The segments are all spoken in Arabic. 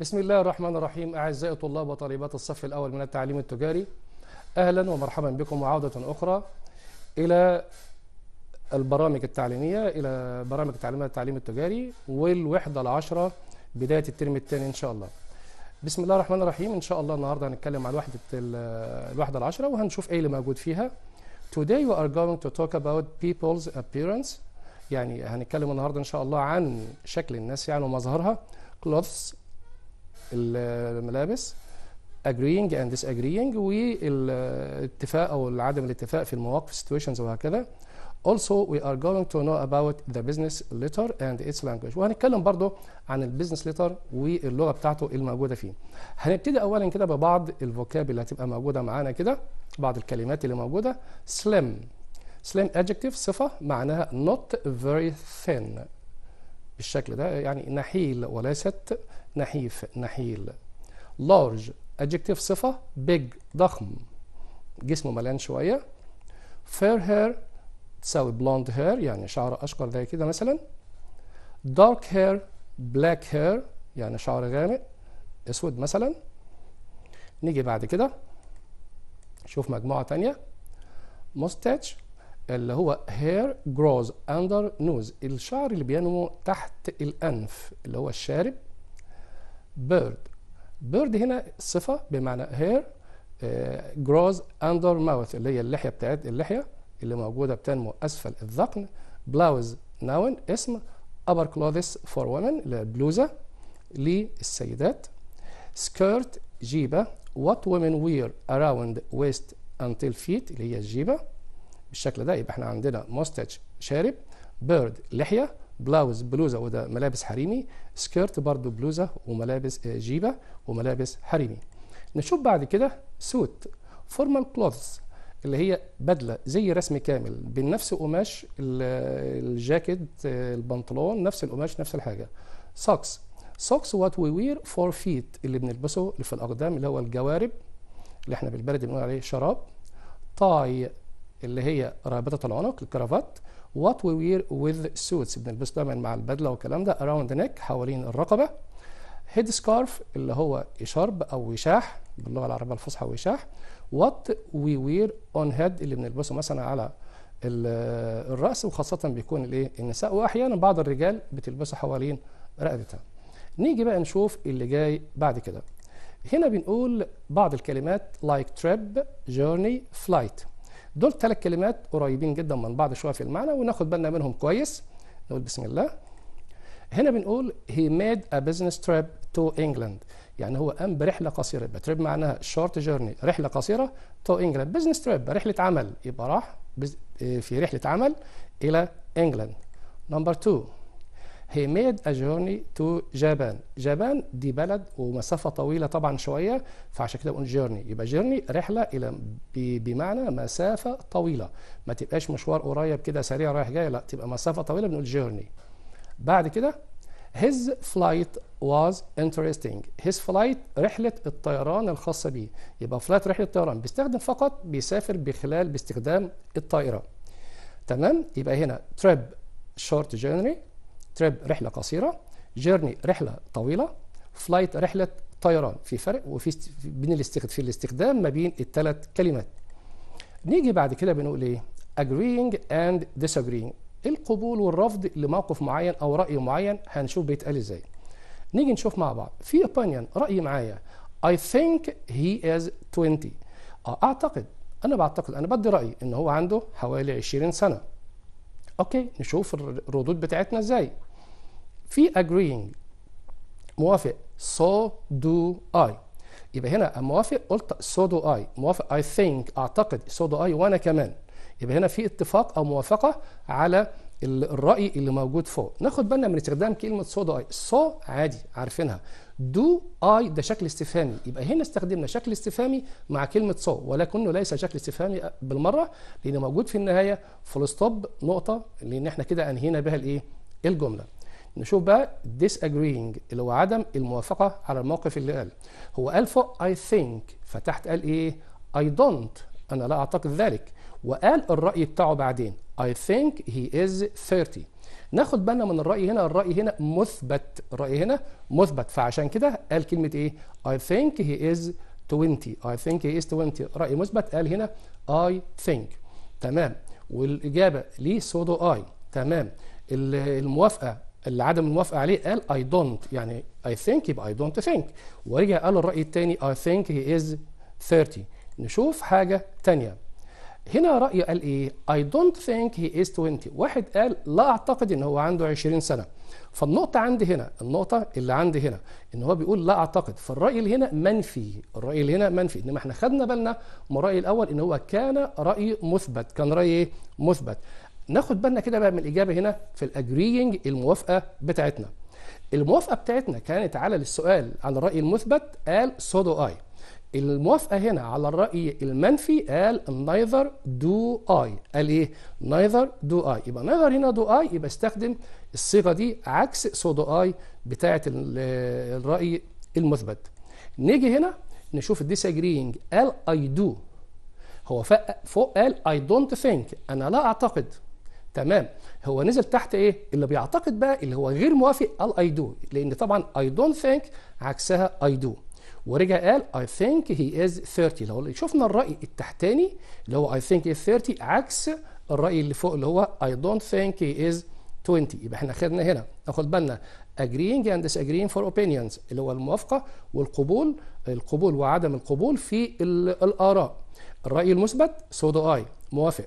بسم الله الرحمن الرحيم أعزائي طلاب وطالبات الصف الأول من التعليم التجاري أهلا ومرحبا بكم عودة أخرى إلى البرامج التعليمية إلى برامج تعليم التعليم التجاري والوحدة العشرة بداية الترم الثاني إن شاء الله بسم الله الرحمن الرحيم إن شاء الله النهاردة هنتكلم على وحدة الوحدة العشرة وهنشوف إيه اللي موجود فيها Today we are going to talk about people's appearance يعني هنتكلم النهاردة إن شاء الله عن شكل الناس يعني ومظهرها clothes الملابس agreeing and disagreeing والاتفاق او عدم الاتفاق في المواقف situations وهكذا Also we are going to know about the business letter and its language وهنتكلم برضو عن البيزنس letter واللغة بتاعته الموجودة فيه هنبتدي أولا كده ببعض الفوكاب اللي هتبقى موجودة معانا كده بعض الكلمات اللي موجودة slim slim adjective صفة معناها not very thin بالشكل ده يعني نحيل وليست نحيف نحيل لارج adjective صفة big ضخم جسمه ملان شوية fair hair تساوي blonde hair يعني شعر أشقر زي كده مثلا dark hair black hair يعني شعر غامق أسود مثلا نيجي بعد كده شوف مجموعة تانية mustache اللي هو hair grows under nose الشعر اللي بينمو تحت الأنف اللي هو الشارب بيرد بيرد هنا صفه بمعنى هير جروز اندر ماوث اللي هي اللحيه بتاعت اللحيه اللي موجوده بتنمو اسفل الذقن بلاوز ناون اسم ابر كلوذس فور وومن اللي بلوزه للسيدات سكيرت جيبه وات وومن وير اراوند ويست انتل فيت اللي هي الجيبه بالشكل ده يبقى احنا عندنا موستاتش شارب بيرد لحيه بلاوز بلوزه وده ملابس حريمي سكيرت برضو بلوزة وملابس جيبة وملابس حريمي نشوف بعد كده سوت فورمال كلوثز اللي هي بدله زي رسم كامل بنفس قماش الجاكيت البنطلون نفس القماش نفس الحاجه سوكس سوكس وات وي وير فور فيت اللي بنلبسه في الاقدام اللي هو الجوارب اللي احنا بالبلدي بنقول عليه شراب تاي اللي هي رابطه العنق الكرافات وات وي وير وذ سوتس بنلبسه دايما مع البدله والكلام ده اراوند نيك حوالين الرقبه هيد سكارف اللي هو شرب او وشاح باللغه العربيه الفصحى وشاح وات وي وير اون هيد اللي بنلبسه مثلا على الراس وخاصه بيكون الايه النساء واحيانا بعض الرجال بتلبسه حوالين رقبتها نيجي بقى نشوف اللي جاي بعد كده هنا بنقول بعض الكلمات like trip journey flight دول ثلاث كلمات قريبين جدا من بعض شويه في المعنى وناخد بالنا منهم كويس نقول بسم الله هنا بنقول he made a business trip to England يعني هو قام برحله قصيره يبقى تريب معناها شورت جيرني رحله قصيره تو انجلاند بزنس تريب رحله عمل يبقى راح في رحله عمل الى انجلاند نمبر 2 he made a journey to Japan جابان دي بلد ومسافة طويلة طبعا شوية فعشان كده بنقول جيرني يبقى جيرني رحلة إلى بمعنى مسافة طويلة ما تبقاش مشوار قريب كده سريع رايح جاي لا تبقى مسافة طويلة بنقول جيرني بعد كده his flight was interesting his flight رحلة الطيران الخاصة بيه يبقى فلايت رحلة الطيران بيستخدم فقط بيسافر بخلال باستخدام الطائرة تمام يبقى هنا trip short journey تريب رحله قصيره جيرني رحله طويله فلايت رحله طيران في فرق وفي بين في الاستخدام ما بين الثلاث كلمات نيجي بعد كده بنقول ايه agreeing and disagreeing القبول والرفض لموقف معين او راي معين هنشوف بيتقال ازاي نيجي نشوف مع بعض في opinion راي معايا I think he is 20 آه، اعتقد انا بعتقد انا بدي رايي ان هو عنده حوالي 20 سنه اوكي نشوف الردود بتاعتنا ازاي في agreeing موافق so do I يبقى هنا موافق قلت so do I موافق I think أعتقد so do I وأنا كمان يبقى هنا في اتفاق أو موافقة على الرأي اللي موجود فوق ناخد بالنا من استخدام كلمة so do I so عادي عارفينها do I ده شكل استفهامي يبقى هنا استخدمنا شكل استفهامي مع كلمة so ولكنه ليس شكل استفهامي بالمرة لأنه موجود في النهاية full stop نقطة لأن احنا كده أنهينا بها الإيه الجملة نشوف بقى disagreeing اللي هو عدم الموافقة على الموقف اللي قال هو قال فوق I think فتحت قال إيه I don't أنا لا أعتقد ذلك وقال الرأي بتاعه بعدين I think he is 30 ناخد بالنا من الرأي هنا الرأي هنا مثبت الرأي هنا مثبت فعشان كده قال كلمة إيه I think he is 20 I think he is 20 رأي مثبت قال هنا I think تمام والإجابة ليه سودو I تمام الموافقة اللي عدم الموافقه عليه قال اي دونت يعني اي ثينك يبقى اي دونت ثينك ورجع قال الراي الثاني اي ثينك هي از 30 نشوف حاجه ثانيه هنا رايه قال ايه اي دونت ثينك هي از 20 واحد قال لا اعتقد ان هو عنده 20 سنه فالنقطه عندي هنا النقطه اللي عندي هنا ان هو بيقول لا اعتقد فالراي اللي هنا منفي الراي اللي هنا منفي انما احنا خدنا بالنا من الراي الاول ان هو كان راي مثبت كان راي إيه؟ مثبت ناخد بالنا كده بقى من الاجابه هنا في الاجرينج الموافقه بتاعتنا الموافقه بتاعتنا كانت على السؤال عن الراي المثبت قال سودو اي الموافقه هنا على الراي المنفي قال نايذر دو اي قال ايه نايذر دو اي يبقى نايذر هنا دو اي يبقى استخدم الصيغه دي عكس سودو اي بتاعه الراي المثبت نيجي هنا نشوف الديساجرينج قال اي دو هو فوق قال اي دونت ثينك أنا لا أعتقد تمام هو نزل تحت ايه اللي بيعتقد بقى اللي هو غير موافق قال اي دو لان طبعا اي دونت ثينك عكسها اي دو ورجع قال اي ثينك هي از 30 لو شفنا الراي التحتاني اللي هو اي ثينك از 30 عكس الراي اللي فوق اللي هو اي دونت ثينك هي از 20 يبقى احنا خدنا هنا ناخد بالنا agreeing and disagreeing for opinions اللي هو الموافقه والقبول القبول وعدم القبول في الاراء الراي المثبت سو دو اي موافق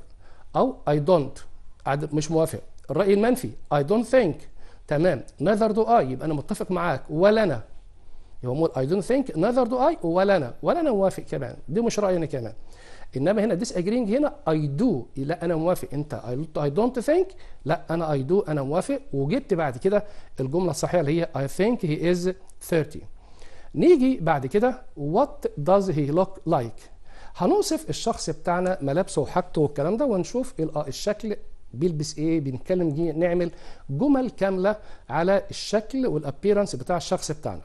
او اي دونت مش موافق الرأي المنفي I don't think تمام نذر دو اي يبقى أنا متفق معاك ولا أنا يبقى اي دونت ثينك نذر دو اي ولا أنا ولا أنا موافق كمان دي مش رأيي أنا كمان انما هنا ديس اجرينج هنا اي دو لا انا موافق انت اي دونت ثينك لا انا اي دو انا موافق وجبت بعد كده الجمله الصحيحه اللي هي اي ثينك هي از 30 نيجي بعد كده وات داز هي لوك لايك هنوصف الشخص بتاعنا ملابسه وحاجته والكلام ده ونشوف الشكل بيلبس ايه بنتكلم جي نعمل جمل كامله على الشكل والابيرنس بتاع الشخص بتاعنا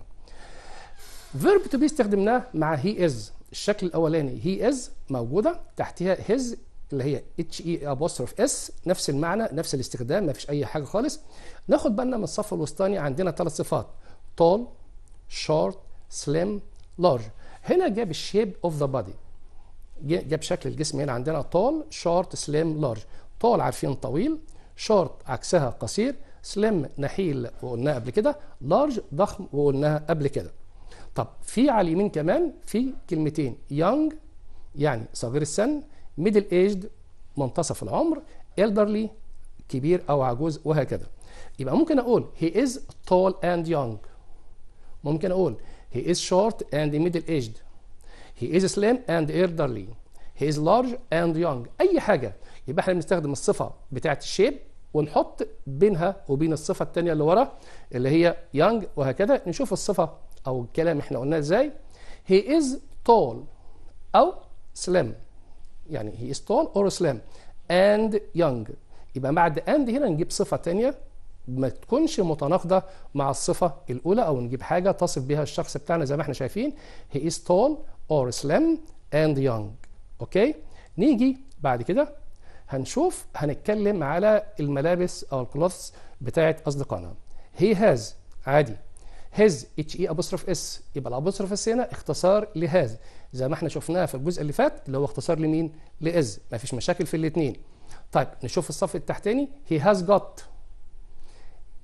فيرب تو بي استخدمناه مع هي از الشكل الاولاني هي از موجوده تحتها هيز اللي هي اتش اي ابوستروف اس نفس المعنى نفس الاستخدام ما فيش اي حاجه خالص ناخد بالنا من الصف الوسطاني عندنا ثلاث صفات تول شورت سليم لارج هنا جاب الشيب اوف ذا بادي جاب شكل الجسم هنا عندنا تول شورت سليم لارج طول عارفين طويل شورت عكسها قصير سليم نحيل وقلناها قبل كده لارج ضخم وقلناها قبل كده طب في على اليمين كمان في كلمتين يونج يعني صغير السن ميدل ايجد منتصف العمر elderly كبير او عجوز وهكذا يبقى ممكن اقول he is tall and young ممكن اقول he is short and middle aged he is slim and elderly هي از لارج اند يونج اي حاجه يبقى احنا بنستخدم الصفه بتاعه الشيب ونحط بينها وبين الصفه الثانيه اللي ورا اللي هي يونج وهكذا نشوف الصفه او الكلام احنا قلناه ازاي هي از تول او سلم يعني هي از تول اور سلم اند يونج يبقى بعد اند هنا نجيب صفه ثانيه ما تكونش متناقضة مع الصفة الأولى أو نجيب حاجة تصف بها الشخص بتاعنا زي ما احنا شايفين he is tall or slim and young اوكي نيجي بعد كده هنشوف هنتكلم على الملابس او الكلوثs بتاعه اصدقائنا هي هاز عادي هز اتش اي ابوستروف اس يبقى الابوستروف اس هنا اختصار لهاز زي ما احنا شفناها في الجزء اللي فات اللي هو اختصار لمين لاز مفيش مشاكل في الاثنين طيب نشوف الصف التحتاني هي هاز جت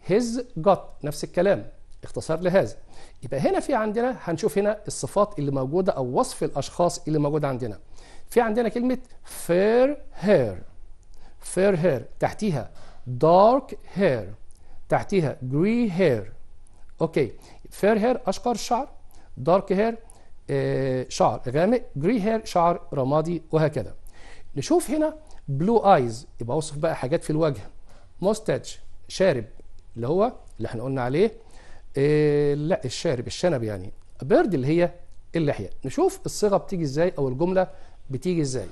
هيز جت نفس الكلام اختصار لهذا يبقى هنا في عندنا هنشوف هنا الصفات اللي موجوده او وصف الاشخاص اللي موجود عندنا في عندنا كلمة fair hair fair hair تحتيها dark hair تحتيها gray hair اوكي fair hair اشقر الشعر dark hair شعر غامق gray hair شعر رمادي وهكذا نشوف هنا بلو ايز يبقى اوصف بقى حاجات في الوجه موستاتش شارب اللي هو اللي احنا قلنا عليه آه، لا الشارب الشنب يعني بيرد اللي هي اللحيه نشوف الصيغه بتيجي ازاي او الجمله بتيجي ازاي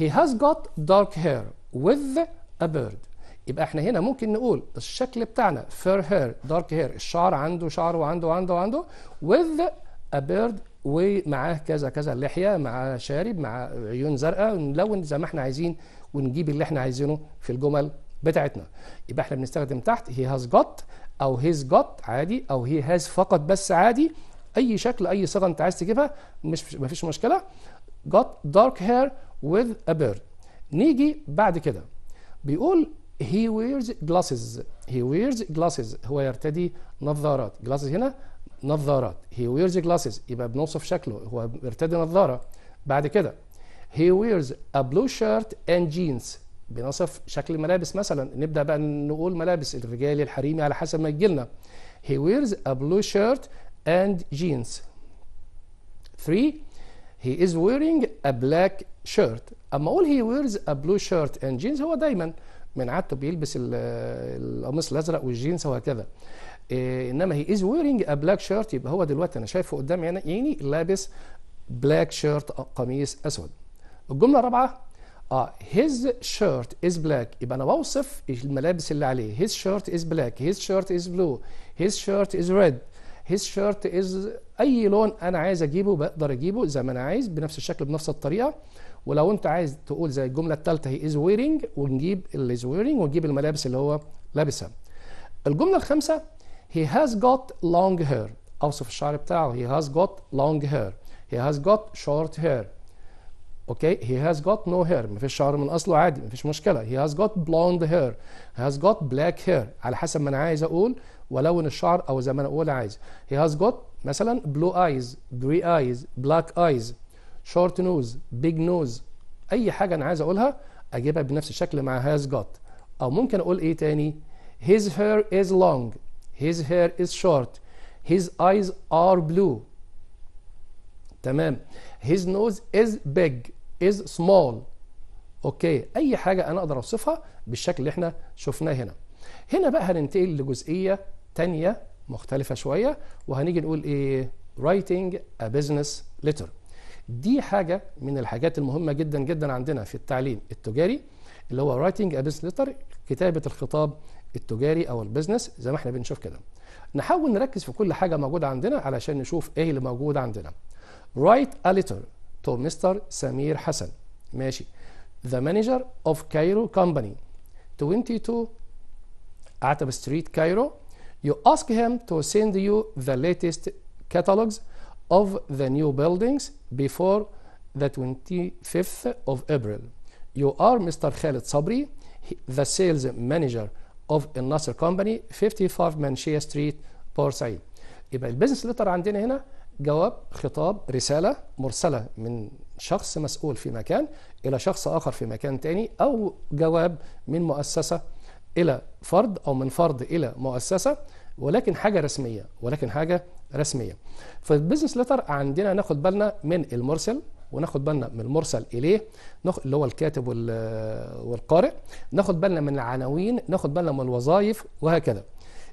he has got dark hair with a بيرد يبقى احنا هنا ممكن نقول الشكل بتاعنا fair hair dark hair الشعر عنده شعر وعنده وعنده وعنده with a بيرد ومعاه كذا كذا لحية مع شارب مع عيون زرقاء نلون زي ما احنا عايزين ونجيب اللي احنا عايزينه في الجمل بتاعتنا يبقى احنا بنستخدم تحت he has got او هيز got عادي او he has فقط بس عادي اي شكل اي صيغه انت عايز تجيبها مش مفيش مشكله got dark hair with a beard نيجي بعد كده بيقول he wears glasses he wears glasses هو يرتدي نظارات glasses هنا نظارات he wears glasses يبقى بنوصف شكله هو يرتدي نظارة بعد كده he wears a blue shirt and jeans بنصف شكل الملابس مثلا نبدأ بقى نقول ملابس الرجالي الحريمي على حسب ما يجيلنا he wears a blue shirt and jeans 3 هي از ويرينج ا بلاك شيرت اما اقول هي ويرز ا بلو شيرت اند جينز هو دايما من عادته بيلبس القميص الازرق والجينز وهكذا إيه انما هي از ويرينج ا بلاك شيرت يبقى هو دلوقتي انا شايفه قدامي انا عيني يعني لابس بلاك شيرت قميص اسود الجمله الرابعه اه هيز شيرت از بلاك يبقى انا بوصف الملابس اللي عليه هيز شيرت از بلاك هيز شيرت از بلو هيز شيرت از ريد هيز شيرت از اي لون انا عايز اجيبه بقدر اجيبه زي ما انا عايز بنفس الشكل بنفس الطريقه ولو انت عايز تقول زي الجمله الثالثه هي از ويرنج ونجيب اللي از ويرنج ونجيب الملابس اللي هو لابسها الجمله الخامسه هي هاز جوت لونج هير اوصف الشعر بتاعه هي هاز جوت لونج هير هي هاز جوت شورت هير اوكي هي هاز جوت نو هير مفيش شعر من اصله عادي مفيش مشكله هي هاز جوت بلوند هير هاز جوت بلاك هير على حسب ما انا عايز اقول والون الشعر او زي ما انا اقول عايز هي هاز جوت مثلا بلو ايز جري ايز بلاك ايز شورت نوز بيج نوز اي حاجه انا عايز اقولها اجيبها بنفس الشكل مع هاز جوت او ممكن اقول ايه تاني هيز هير از لونج هيز هير از شورت هيز ايز ار بلو تمام هيز نوز از بيج از سمول اوكي اي حاجه انا اقدر اوصفها بالشكل اللي احنا شفناه هنا هنا بقى هننتقل لجزئيه تانية مختلفة شوية وهنيجي نقول إيه writing a business letter دي حاجة من الحاجات المهمة جدا جدا عندنا في التعليم التجاري اللي هو writing a business letter كتابة الخطاب التجاري أو البزنس زي ما احنا بنشوف كده نحاول نركز في كل حاجة موجودة عندنا علشان نشوف إيه اللي موجود عندنا write a letter to مستر سمير حسن ماشي the manager of Cairo company 22 أعتب ستريت كايرو You ask him to send you the latest catalogs of the new buildings before the 25th of April. You are Mr. Khalid Sabri, the sales manager of Al Nasser Company 55 Street, ستريت بورسعيد. يبقى البيزنس ليتر عندنا هنا جواب خطاب رسالة مرسلة من شخص مسؤول في مكان إلى شخص آخر في مكان تاني أو جواب من مؤسسة إلى فرد أو من فرد إلى مؤسسة ولكن حاجة رسمية ولكن حاجة رسمية فالبيزنس ليتر عندنا ناخد بالنا من المرسل وناخد بالنا من المرسل اليه اللي هو الكاتب والقارئ ناخد بالنا من العناوين ناخد بالنا من الوظائف وهكذا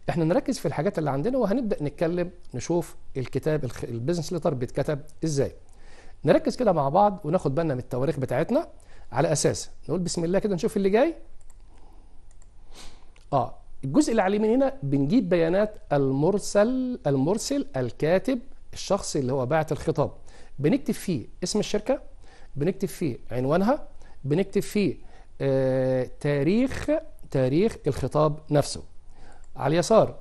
احنا نركز في الحاجات اللي عندنا وهنبدا نتكلم نشوف الكتاب البيزنس ليتر بيتكتب ازاي نركز كده مع بعض وناخد بالنا من التواريخ بتاعتنا على اساس نقول بسم الله كده نشوف اللي جاي اه الجزء اللي عليه من هنا بنجيب بيانات المرسل المرسل الكاتب الشخص اللي هو باعت الخطاب بنكتب فيه اسم الشركه بنكتب فيه عنوانها بنكتب فيه آه تاريخ تاريخ الخطاب نفسه على اليسار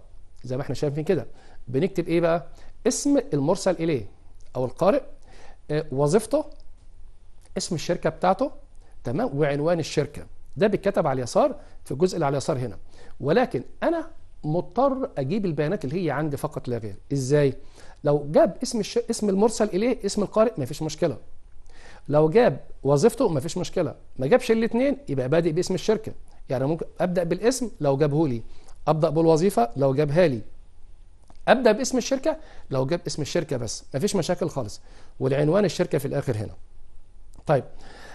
زي ما احنا شايفين كده بنكتب ايه بقى اسم المرسل اليه او القارئ آه وظيفته اسم الشركه بتاعته تمام وعنوان الشركه ده بيتكتب على اليسار في الجزء اللي على اليسار هنا ولكن انا مضطر اجيب البيانات اللي هي عندي فقط لا غير ازاي لو جاب اسم الش... اسم المرسل اليه اسم القارئ مفيش مشكله لو جاب وظيفته مفيش مشكله ما جابش الاثنين يبقى بادئ باسم الشركه يعني ممكن ابدا بالاسم لو جابه لي ابدا بالوظيفه لو جابها لي ابدا باسم الشركه لو جاب اسم الشركه بس مفيش مشاكل خالص والعنوان الشركه في الاخر هنا طيب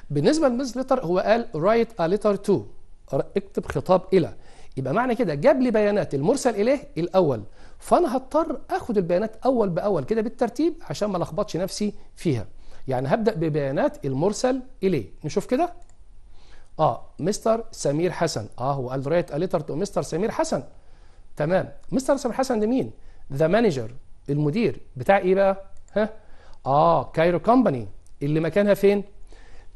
بالنسبه ليتر هو قال رايت ا ليتر تو اكتب خطاب الى يبقى معنى كده جاب لي بيانات المرسل اليه الاول فانا هضطر اخد البيانات اول باول كده بالترتيب عشان ما لخبطش نفسي فيها يعني هبدا ببيانات المرسل اليه نشوف كده اه مستر سمير حسن اه هو قال رايت ليتر تو مستر سمير حسن تمام مستر سمير حسن ده مين ذا مانجر المدير بتاع ايه بقى ها اه كايرو كومباني اللي مكانها فين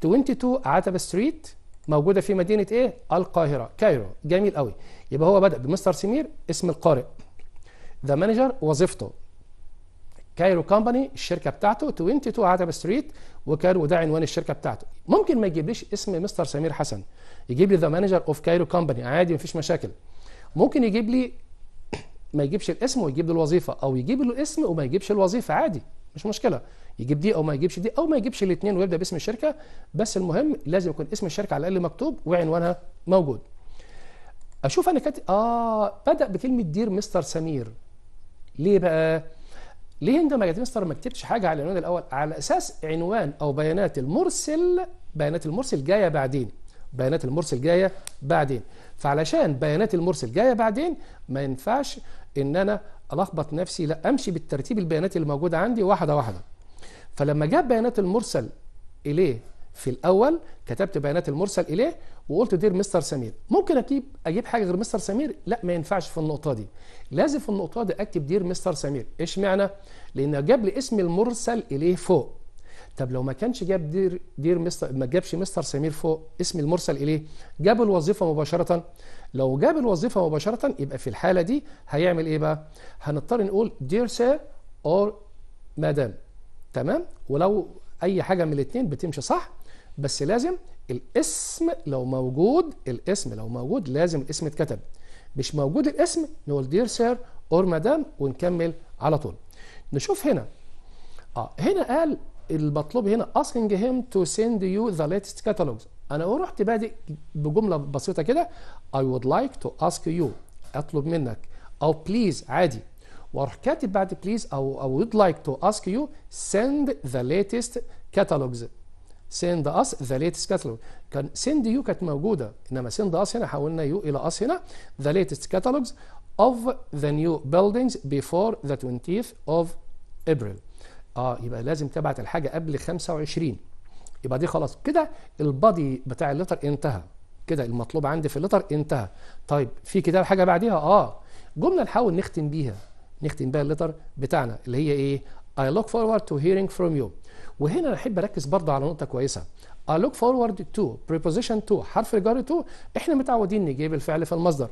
22 عتبه ستريت موجودة في مدينة إيه؟ القاهرة كايرو جميل قوي يبقى هو بدأ بمستر سمير اسم القارئ ذا مانجر وظيفته كايرو كومباني الشركه بتاعته 22 عتبه ستريت وكايرو ده عنوان الشركه بتاعته ممكن ما يجيبليش اسم مستر سمير حسن يجيب لي ذا مانجر اوف كايرو كومباني عادي مفيش مشاكل ممكن يجيب لي ما يجيبش الاسم ويجيب له الوظيفه او يجيب له الاسم وما يجيبش الوظيفه عادي مش مشكله يجيب دي او ما يجيبش دي او ما يجيبش الاثنين ويبدا باسم الشركه بس المهم لازم يكون اسم الشركه على الاقل مكتوب وعنوانها موجود اشوف انا كاتب اه بدا بكلمه دير مستر سمير ليه بقى ليه انت ما مستر ما كتبتش حاجه على العنوان الاول على اساس عنوان او بيانات المرسل بيانات المرسل جايه بعدين بيانات المرسل جايه بعدين فعلشان بيانات المرسل جايه بعدين ما ينفعش ان انا الخبط نفسي لا امشي بالترتيب البيانات اللي موجوده عندي واحده واحده فلما جاب بيانات المرسل إليه في الأول كتبت بيانات المرسل إليه وقلت دير مستر سمير ممكن أجيب أجيب حاجة غير مستر سمير لا ما ينفعش في النقطة دي لازم في النقطة دي أكتب دير مستر سمير إيش معنى لأن جاب لي اسم المرسل إليه فوق طب لو ما كانش جاب دير دير مستر ما جابش مستر سمير فوق اسم المرسل اليه جاب الوظيفه مباشره لو جاب الوظيفه مباشره يبقى في الحاله دي هيعمل ايه بقى هنضطر نقول دير سير اور مدام تمام ولو اي حاجه من الاثنين بتمشي صح بس لازم الاسم لو موجود الاسم لو موجود لازم الاسم يتكتب مش موجود الاسم نقول دير سير اور مدام ونكمل على طول نشوف هنا اه هنا قال المطلوب هنا asking him to send you the latest catalogs انا رحت بادئ بجمله بسيطه كده I would like to ask you اطلب منك او oh, بليز عادي واروح كاتب بعد بليز او او would like to ask you send the latest catalogs send us the latest catalog كان send you كانت موجوده انما send us هنا حولنا يو الى us هنا the latest catalogs of the new buildings before the 20th of April اه يبقى لازم تبعت الحاجه قبل 25 يبقى دي خلاص كده البادي بتاع اللتر انتهى كده المطلوب عندي في اللتر انتهى طيب في كده حاجه بعديها اه جمله نحاول نختم بيها نختم بقى الليتر بتاعنا اللي هي ايه I look forward to hearing from you وهنا انا احب اركز برضه على نقطه كويسه I look forward to preposition to حرف الجر to احنا متعودين نجيب الفعل في المصدر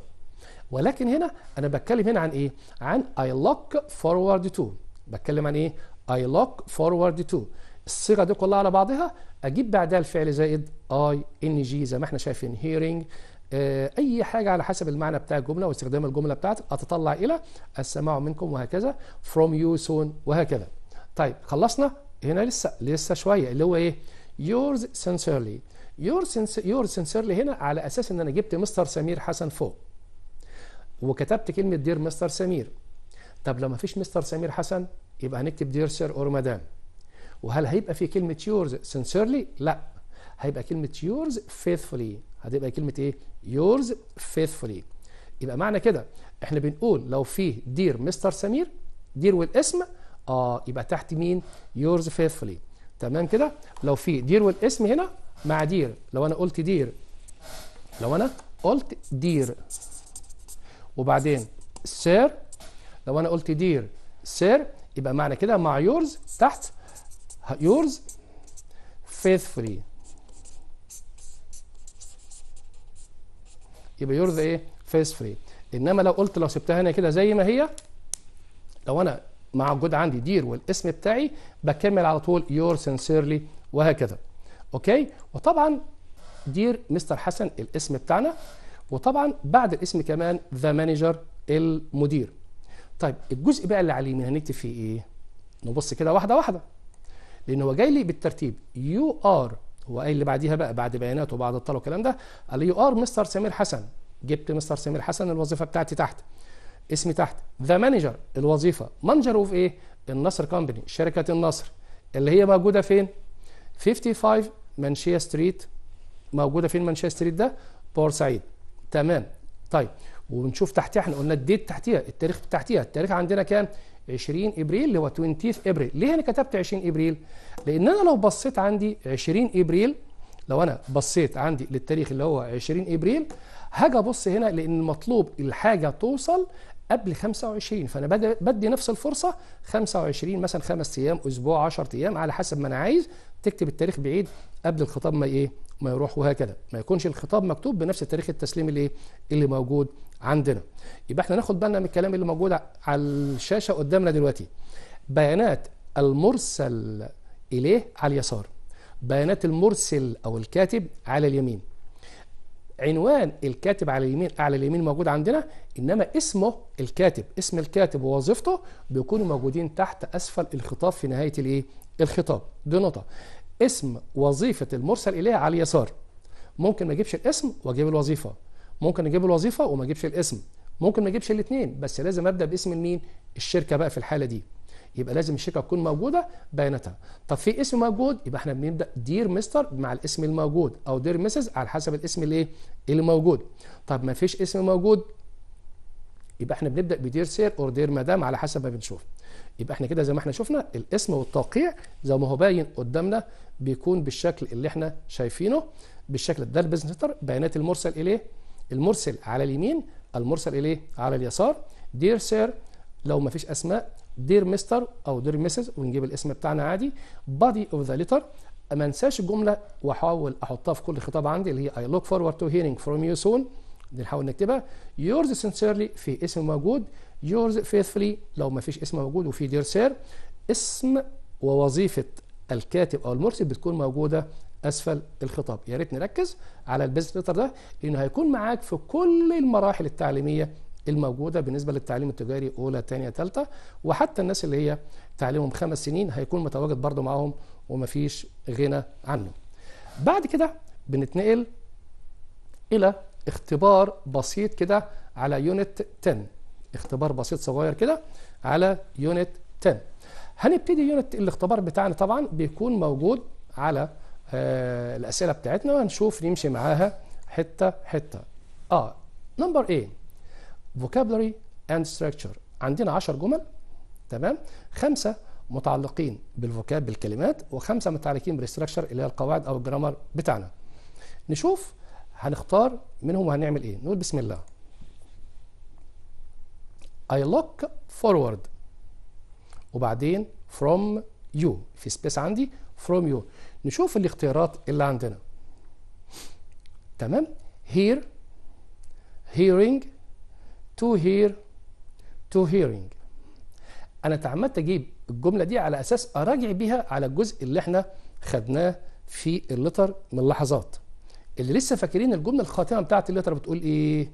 ولكن هنا انا بتكلم هنا عن ايه عن I look forward to بتكلم عن ايه I look forward to الصيغه دي كلها على بعضها اجيب بعدها الفعل زائد I جي زي ما احنا شايفين hearing آه، اي حاجه على حسب المعنى بتاع الجمله واستخدام الجمله بتاعتك اتطلع الى السماع منكم وهكذا from you soon وهكذا طيب خلصنا هنا لسه لسه شويه اللي هو ايه yours sincerely your, sincer your sincerely هنا على اساس ان انا جبت مستر سمير حسن فوق وكتبت كلمه دير مستر سمير طب لو ما فيش مستر سمير حسن يبقى هنكتب دير سير اور مدام وهل هيبقى في كلمه yours sincerely لا هيبقى كلمه yours faithfully هتبقى كلمه ايه yours faithfully يبقى معنى كده احنا بنقول لو فيه دير مستر سمير دير والاسم اه يبقى تحت مين yours faithfully تمام كده لو في دير والاسم هنا مع دير لو انا قلت دير لو انا قلت دير وبعدين سير لو انا قلت دير سير يبقى معنى كده مع يورز تحت يورز faithfully يبقى يرضي ايه فيس فري انما لو قلت لو سبتها هنا كده زي ما هي لو انا موجود عندي دير والاسم بتاعي بكمل على طول يور سنسيرلي وهكذا اوكي وطبعا دير مستر حسن الاسم بتاعنا وطبعا بعد الاسم كمان ذا مانجر المدير طيب الجزء بقى اللي عليه من هنكتب فيه ايه نبص كده واحده واحده لان هو جاي لي بالترتيب يو ار هو قايل اللي بعديها بقى بعد بياناته وبعد الطلب والكلام ده قال لي يو ار مستر سمير حسن جبت مستر سمير حسن الوظيفه بتاعتي تحت اسمي تحت ذا مانجر الوظيفه مانجر اوف ايه النصر كومباني شركه النصر اللي هي موجوده فين 55 منشيه ستريت موجوده فين منشيه ستريت ده بورسعيد تمام طيب ونشوف تحتها احنا قلنا الديت تحتيها التاريخ تحتيها التاريخ عندنا كام 20 ابريل اللي هو 20 ابريل ليه انا كتبت 20 ابريل لان انا لو بصيت عندي 20 ابريل لو انا بصيت عندي للتاريخ اللي هو 20 ابريل هاجي ابص هنا لان المطلوب الحاجه توصل قبل 25 فانا بدي نفس الفرصه 25 مثلا خمس ايام اسبوع 10 ايام على حسب ما انا عايز تكتب التاريخ بعيد قبل الخطاب ما ايه ما يروح وهكذا ما يكونش الخطاب مكتوب بنفس تاريخ التسليم اللي اللي موجود عندنا يبقى احنا ناخد بالنا من الكلام اللي موجود على الشاشه قدامنا دلوقتي بيانات المرسل اليه على اليسار بيانات المرسل او الكاتب على اليمين عنوان الكاتب على اليمين اعلى اليمين موجود عندنا انما اسمه الكاتب اسم الكاتب ووظيفته بيكونوا موجودين تحت اسفل الخطاب في نهايه الايه الخطاب دي نقطه اسم وظيفة المرسل إليها على اليسار ممكن ما اجيبش الاسم واجيب الوظيفة ممكن اجيب الوظيفة وما اجيبش الاسم ممكن ما اجيبش الاثنين بس لازم ابدا باسم مين الشركة بقى في الحالة دي يبقى لازم الشركة تكون موجودة بيانتها طب في اسم موجود يبقى احنا بنبدا دير مستر مع الاسم الموجود او دير مسز على حسب الاسم الايه اللي موجود طب ما فيش اسم موجود يبقى احنا بنبدا بدير سير اور دير مدام على حسب ما بنشوف يبقى احنا كده زي ما احنا شفنا الاسم والتوقيع زي ما هو باين قدامنا بيكون بالشكل اللي احنا شايفينه بالشكل ده البيزنس ليتر بيانات المرسل اليه المرسل على اليمين المرسل اليه على اليسار دير سير لو ما فيش اسماء دير مستر او دير مسز ونجيب الاسم بتاعنا عادي بادي اوف ذا ليتر ما انساش الجمله واحاول احطها في كل خطاب عندي اللي هي اي لوك فورورد تو هيرينج فروم يو سون نحاول نكتبها يورز سنسيرلي في اسم موجود يورز فيثفلي لو ما فيش اسم موجود وفي دير سير اسم ووظيفة الكاتب أو المرسل بتكون موجودة أسفل الخطاب يا ريت نركز على البيزنس ليتر ده لأنه هيكون معاك في كل المراحل التعليمية الموجودة بالنسبة للتعليم التجاري أولى ثانيه ثالثه وحتى الناس اللي هي تعليمهم خمس سنين هيكون متواجد برضه معاهم ومفيش غنى عنه بعد كده بنتنقل إلى اختبار بسيط كده على يونت 10 اختبار بسيط صغير كده على يونت 10 هنبتدي يونت الاختبار بتاعنا طبعا بيكون موجود على آه الاسئله بتاعتنا وهنشوف نمشي معاها حته حته اه نمبر ايه vocabulary and structure عندنا 10 جمل تمام خمسه متعلقين بالفوكاب بالكلمات وخمسه متعلقين بالستراكشر اللي هي القواعد او الجرامر بتاعنا نشوف هنختار منهم وهنعمل ايه نقول بسم الله I look forward وبعدين from you في سبيس عندي from you نشوف الاختيارات اللي عندنا تمام hear hearing to hear to hearing انا تعمدت اجيب الجمله دي على اساس اراجع بيها على الجزء اللي احنا خدناه في اللتر من لحظات اللي لسه فاكرين الجمله الخاتمه بتاعت اللتر بتقول ايه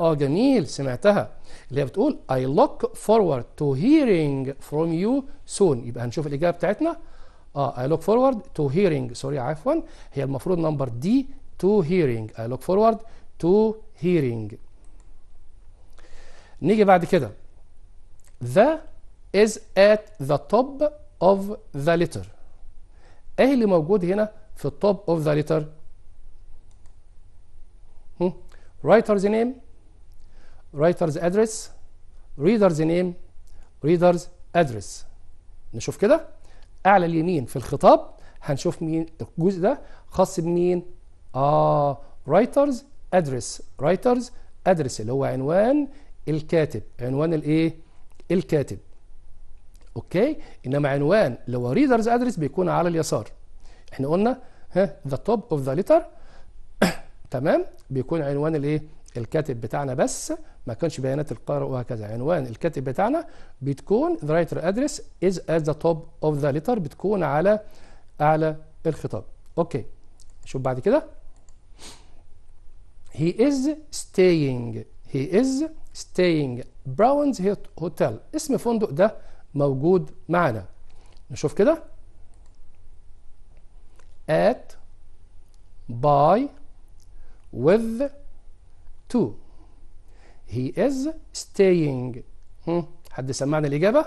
اه جميل سمعتها اللي هي بتقول I look forward to hearing from you soon يبقى هنشوف الإجابة بتاعتنا اه I look forward to hearing سوري عفوا هي المفروض نمبر دي to hearing I look forward to hearing نيجي بعد كده the is at the top of the letter ايه اللي موجود هنا في top of the letter writer's name رايترز ادرس ريدرز نيم ريدرز ادرس نشوف كده اعلى اليمين في الخطاب هنشوف مين الجزء ده خاص بمين اه رايترز ادرس رايترز ادرس اللي هو عنوان الكاتب عنوان الايه الكاتب اوكي انما عنوان اللي هو ادرس بيكون على اليسار احنا قلنا ها ذا توب اوف ذا ليتر تمام بيكون عنوان الايه الكاتب بتاعنا بس ما كانش بيانات القارئ وهكذا عنوان الكاتب بتاعنا بتكون the writer address is at the top of the letter بتكون على اعلى الخطاب اوكي شوف بعد كده he is staying he is staying براونز hotel اسم فندق ده موجود معنا نشوف كده at by with 2 he is staying hmm? حد سمعنا الإجابة؟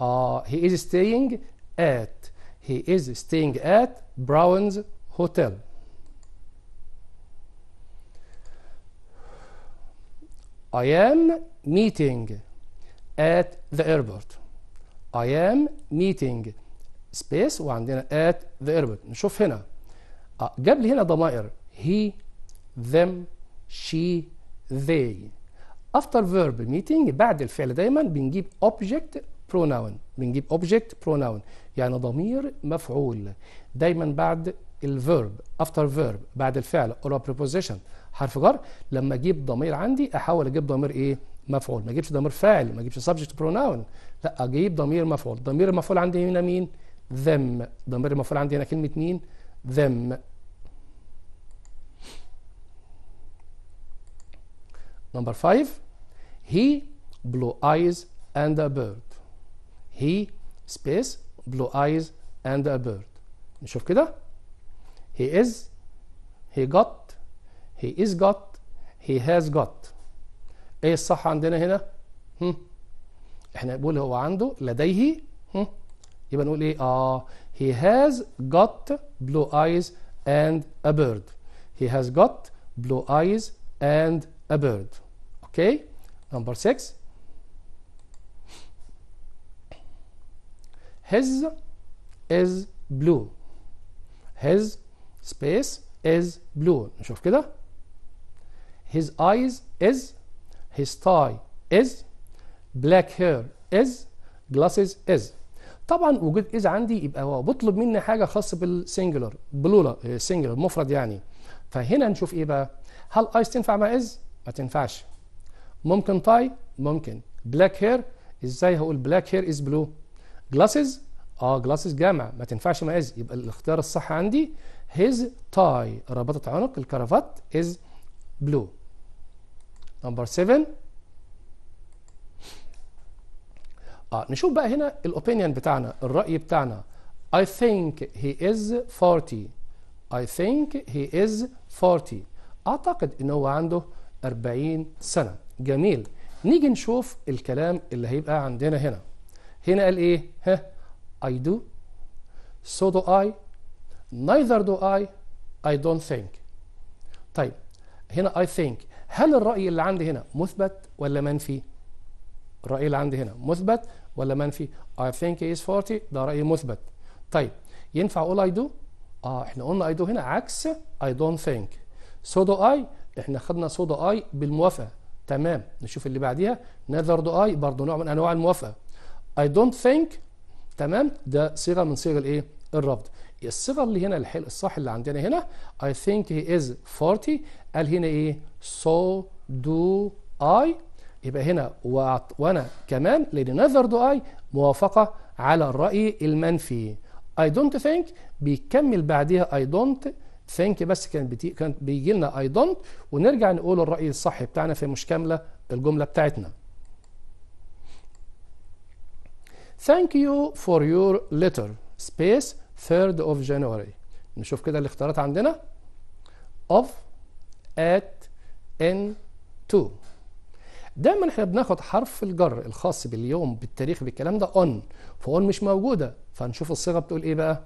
آه he is staying at he is staying at Brown's hotel I am meeting at the airport I am meeting space وعندنا at the airport نشوف هنا آه جاب لي هنا ضمائر he them she they after verb meeting بعد الفعل دايما بنجيب object pronoun بنجيب object pronoun يعني ضمير مفعول دايما بعد الفيرب after verb بعد الفعل or a preposition حرف جر لما اجيب ضمير عندي احاول اجيب ضمير ايه مفعول ما اجيبش ضمير فاعل ما اجيبش subject pronoun لا اجيب ضمير مفعول ضمير المفعول عندي هنا مين them ضمير المفعول عندي هنا كلمه مين them Number five, he, blue eyes, and a bird. He, space, blue eyes, and a bird. نشوف كده. He is, he got, he is got, he has got. ايه الصح عندنا هنا؟ هم. احنا بنقول هو عنده لديه هم. يبقى نقول ايه؟ اه he has got blue eyes and a bird. He has got blue eyes and a bird. okay نمبر 6 his is blue his space is blue نشوف كده his eyes is his tie is black hair is glasses is طبعا وجود از عندي يبقى هو بطلب مني حاجه خاصه بالسنجلر بلولا سنجلر مفرد يعني فهنا نشوف ايه بقى هل ايز تنفع مع از ما تنفعش ممكن تاي ممكن بلاك هير ازاي هقول بلاك هير از بلو جلاسز اه جلاسز جامع ما تنفعش ما از يبقى الاختيار الصح عندي هيز تاي رابطه عنق الكرافات از بلو نمبر 7 اه نشوف بقى هنا الاوبينيون بتاعنا الراي بتاعنا اي ثينك هي از 40 اي ثينك هي از 40 اعتقد ان هو عنده 40 سنه جميل نيجي نشوف الكلام اللي هيبقى عندنا هنا هنا قال ايه ها I do so do I neither do I I don't think طيب هنا I think هل الرأي اللي عندي هنا مثبت ولا منفي الرأي اللي عندي هنا مثبت ولا منفي I think is 40 ده رأي مثبت طيب ينفع اقول I do اه احنا قلنا I do هنا عكس I don't think so do I احنا خدنا so do I بالموافقة تمام نشوف اللي بعديها نذر دو اي برضه نوع من انواع الموافقه اي دونت ثينك تمام ده صيغه من صيغ الايه الرفض الصيغه اللي هنا الحل الصح اللي عندنا هنا اي ثينك هي از 40 قال هنا ايه سو دو اي يبقى هنا وانا كمان لان نذر دو اي موافقه على الراي المنفي اي دونت ثينك بيكمل بعديها اي دونت ثينك بس كان بتي... كان بيجي لنا اي دونت ونرجع نقول الراي الصح بتاعنا في مش كامله الجمله بتاعتنا ثانك يو فور يور ليتر سبيس 3rd of January نشوف كده الاختيارات عندنا of at in to دايما احنا بناخد حرف الجر الخاص باليوم بالتاريخ بالكلام ده on فon مش موجوده فنشوف الصيغه بتقول ايه بقى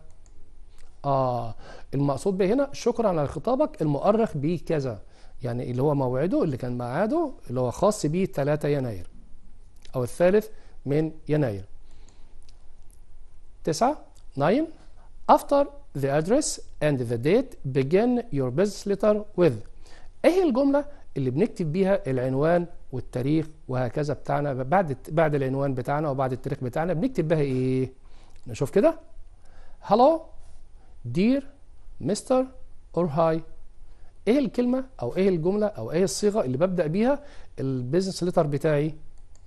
اه المقصود به هنا شكرا على خطابك المؤرخ كذا يعني اللي هو موعده اللي كان ميعاده اللي هو خاص بيه 3 يناير او الثالث من يناير تسعة 9 after the address and the date begin your business letter with ايه الجملة اللي بنكتب بيها العنوان والتاريخ وهكذا بتاعنا بعد بعد العنوان بتاعنا وبعد التاريخ بتاعنا بنكتب بها ايه نشوف كده هلو دير مستر اور هاي ايه الكلمه او ايه الجمله او ايه الصيغه اللي ببدا بيها البيزنس ليتر بتاعي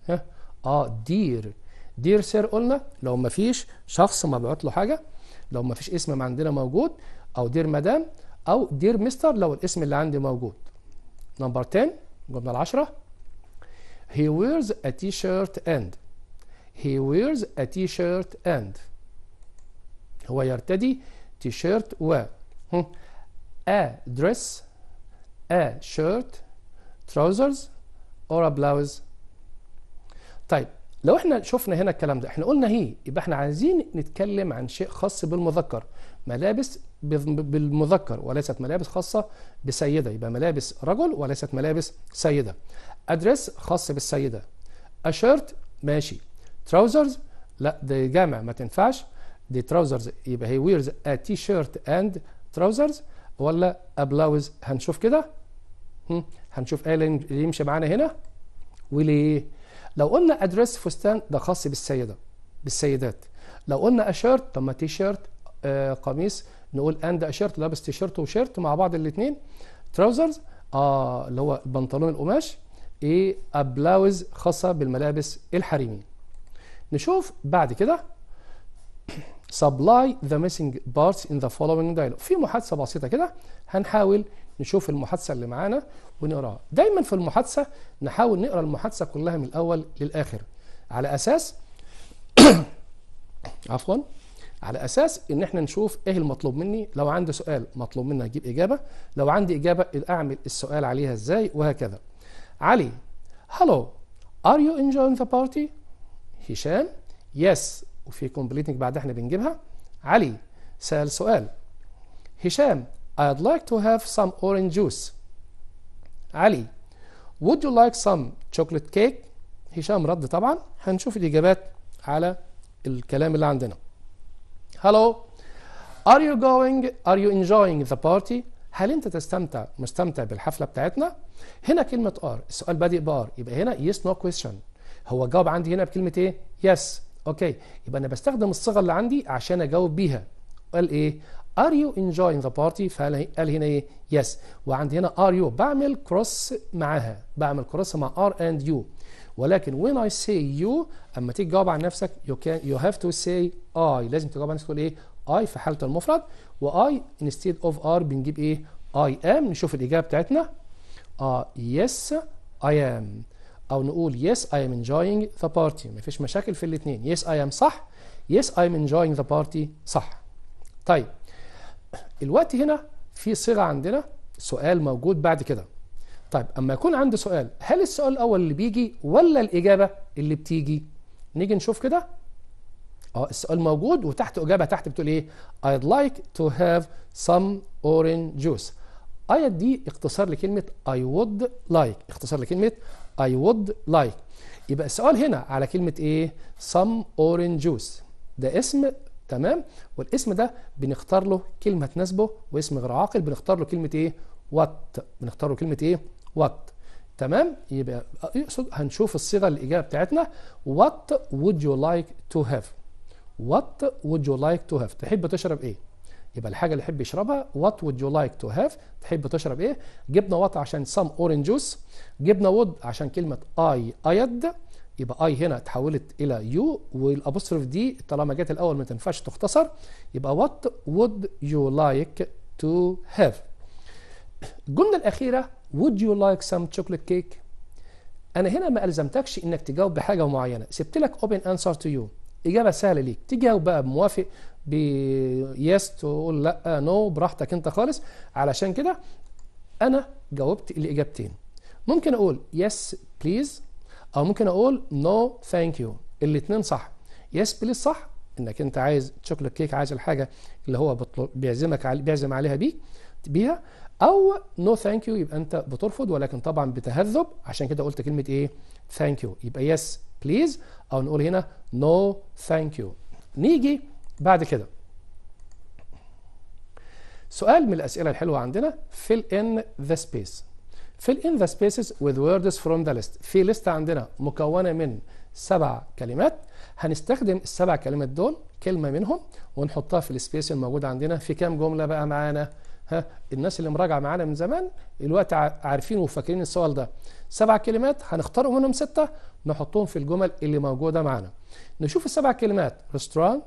ها اه دير دير سير قلنا لو ما فيش شخص مبعوت له حاجه لو ما فيش اسم ما عندنا موجود او دير مدام او دير مستر لو الاسم اللي عندي موجود نمبر 10 الجمله العشرة he wears a تي shirt and he wears a تي shirt and هو يرتدي تيشيرت و a dress a shirt trousers or a blouse طيب لو احنا شفنا هنا الكلام ده احنا قلنا هي يبقى احنا عايزين نتكلم عن شيء خاص بالمذكر ملابس بالمذكر وليست ملابس خاصة بسيدة يبقى ملابس رجل وليست ملابس سيدة ادريس خاص بالسيدة أشيرت ماشي تراوزرز لا ده جامع ما تنفعش دي تراوزرز يبقى هي ويرز ا تي شيرت اند تراوزرز ولا ا بلاوز هنشوف كده هنشوف ايه اللي يمشي معانا هنا وليه لو قلنا ادريس فستان ده خاص بالسيده بالسيدات لو قلنا اشيرت طب ما تي شيرت آه قميص نقول اند اشيرت لابس تي شيرت وشيرت مع بعض الاثنين تراوزرز اه اللي هو البنطلون القماش ايه ابلاوز خاصه بالملابس الحريمي نشوف بعد كده supply the missing parts in the following dialogue في محادثه بسيطه كده هنحاول نشوف المحادثه اللي معانا ونقراها دايما في المحادثه نحاول نقرا المحادثه كلها من الاول للاخر على اساس عفوا على اساس ان احنا نشوف ايه المطلوب مني لو عندي سؤال مطلوب مني اجيب اجابه لو عندي اجابه إيه اعمل السؤال عليها ازاي وهكذا علي هلو ار يو انجوينج ذا بارتي هشام يس وفي completing بعد احنا بنجيبها علي سأل سؤال هشام I'd like to have some orange juice علي Would you like some chocolate cake هشام رد طبعا هنشوف الإجابات على الكلام اللي عندنا Hello Are you going Are you enjoying the party هل انت تستمتع مستمتع بالحفله بتاعتنا هنا كلمه ار السؤال بادئ بار يبقى هنا يس نو كويستشن هو جاوب عندي هنا بكلمه ايه يس yes. اوكي يبقى انا بستخدم الصيغه اللي عندي عشان اجاوب بيها قال ايه ار يو انجوين ذا بارتي فقال هنا ايه يس وعندي هنا ار يو بعمل كروس معاها بعمل كروس مع ار اند يو ولكن when I say you اما تيجي تجاوب عن نفسك you can you have to say I لازم تجاوب عن نفسك تقول ايه I في حالة المفرد و I instead of R بنجيب ايه I am نشوف الإجابة بتاعتنا آه yes I am او نقول yes I am enjoying the party مفيش مشاكل في الاثنين yes I am صح yes I am enjoying the party صح طيب الوقت هنا في صيغه عندنا سؤال موجود بعد كده طيب اما يكون عندي سؤال هل السؤال الاول اللي بيجي ولا الاجابه اللي بتيجي نيجي نشوف كده اه السؤال موجود وتحت اجابه تحت بتقول ايه I'd like to have some orange juice آية دي اختصار لكلمه I would like اختصار لكلمه I would like يبقى السؤال هنا على كلمة ايه some orange juice ده اسم تمام والاسم ده بنختار له كلمة تناسبه واسم غير عاقل بنختار له كلمة ايه what بنختار له كلمة ايه what تمام يبقى يقصد هنشوف الصيغة الإجابة بتاعتنا what would you like to have what would you like to have تحب تشرب ايه يبقى الحاجه اللي يحب يشربها وات وود يو لايك تو هاف تحب تشرب ايه جبنا وات عشان سام اورنج جوس جبنا وود عشان كلمه اي ايد يبقى اي هنا اتحولت الى يو والابوستروف دي طالما جت الاول ما تنفعش تختصر يبقى وات وود يو لايك تو هاف الجمله الاخيره وود يو لايك سام تشوكليت كيك انا هنا ما الزمتكش انك تجاوب بحاجه معينه سبت لك اوبن انسر تو يو اجابه سهله ليك تجاوب بقى موافق بيس تقول لا نو براحتك انت خالص علشان كده انا جاوبت الاجابتين ممكن اقول يس بليز او ممكن اقول نو ثانك يو الاثنين صح يس بليز صح انك انت عايز تشوكلت كيك عايز الحاجه اللي هو بيعزمك علي بيعزم عليها بيك بيها او نو ثانك يو يبقى انت بترفض ولكن طبعا بتهذب عشان كده قلت كلمه ايه ثانك يو يبقى يس بليز او نقول هنا نو ثانك يو نيجي بعد كده سؤال من الأسئلة الحلوة عندنا fill in the space fill in the spaces with words from the list في لستة عندنا مكونة من سبع كلمات هنستخدم السبع كلمات دول كلمة منهم ونحطها في السبيس الموجود عندنا في كام جملة بقى معانا ها الناس اللي مراجعة معانا من زمان الوقت عارفين وفاكرين السؤال ده سبع كلمات هنختار منهم ستة نحطهم في الجمل اللي موجودة معانا نشوف السبع كلمات restaurant